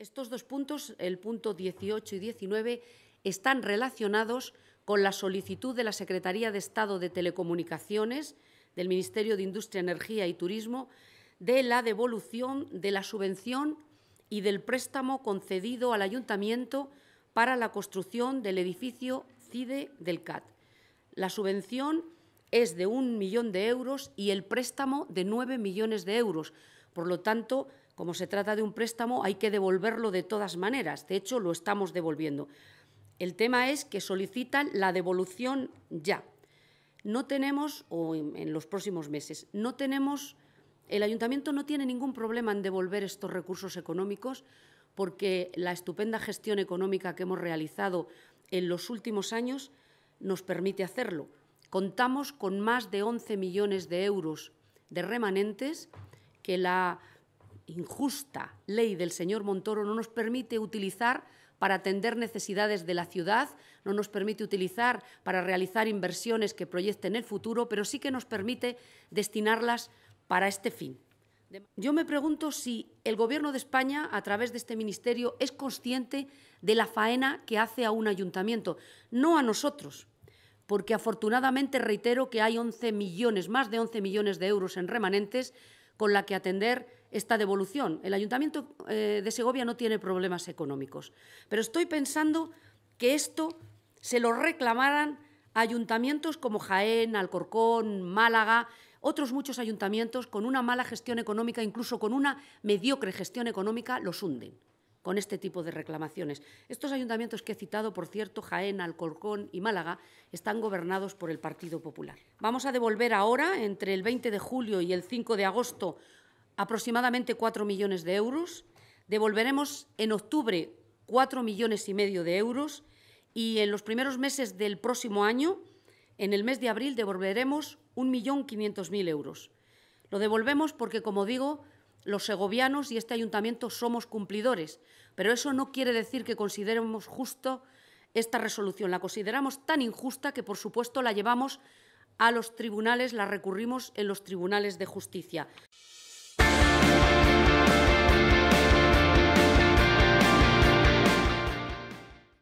Estos dos puntos, el punto 18 y 19, están relacionados con la solicitud de la Secretaría de Estado de Telecomunicaciones del Ministerio de Industria, Energía y Turismo de la devolución de la subvención y del préstamo concedido al Ayuntamiento para la construcción del edificio CIDE del CAT. La subvención es de un millón de euros y el préstamo de nueve millones de euros. Por lo tanto, como se trata de un préstamo, hay que devolverlo de todas maneras. De hecho, lo estamos devolviendo. El tema es que solicitan la devolución ya. No tenemos, o en, los próximos meses, no tenemos, el ayuntamiento no tiene ningún problema en devolver estos recursos económicos porque la estupenda gestión económica que hemos realizado en los últimos años nos permite hacerlo. Contamos con más de 11 millones de euros de remanentes que la injusta ley del señor Montoro no nos permite utilizar para atender necesidades de la ciudad, no nos permite utilizar para realizar inversiones que proyecten el futuro, pero sí que nos permite destinarlas para este fin. Yo me pregunto si el Gobierno de España, a través de este Ministerio, es consciente de la faena que hace a un ayuntamiento, no a nosotros, porque afortunadamente reitero que hay 11 millones, más de 11 millones de euros en remanentes con la que atender esta devolución. El Ayuntamiento eh, de Segovia no tiene problemas económicos, pero estoy pensando que esto se lo reclamaran ayuntamientos como Jaén, Alcorcón, Málaga, otros muchos ayuntamientos con una mala gestión económica, incluso con una mediocre gestión económica, los hunden con este tipo de reclamaciones. Estos ayuntamientos que he citado, por cierto, Jaén, Alcorcón y Málaga, están gobernados por el Partido Popular. Vamos a devolver ahora, entre el 20 de julio y el 5 de agosto, aproximadamente 4 millones de euros. Devolveremos en octubre 4 millones y medio de euros y en los primeros meses del próximo año, en el mes de abril, devolveremos 1.500.000 euros. Lo devolvemos porque, como digo, los segovianos y este ayuntamiento somos cumplidores, pero eso no quiere decir que consideremos justo esta resolución. La consideramos tan injusta que, por supuesto, la llevamos a los tribunales, la recurrimos en los tribunales de justicia.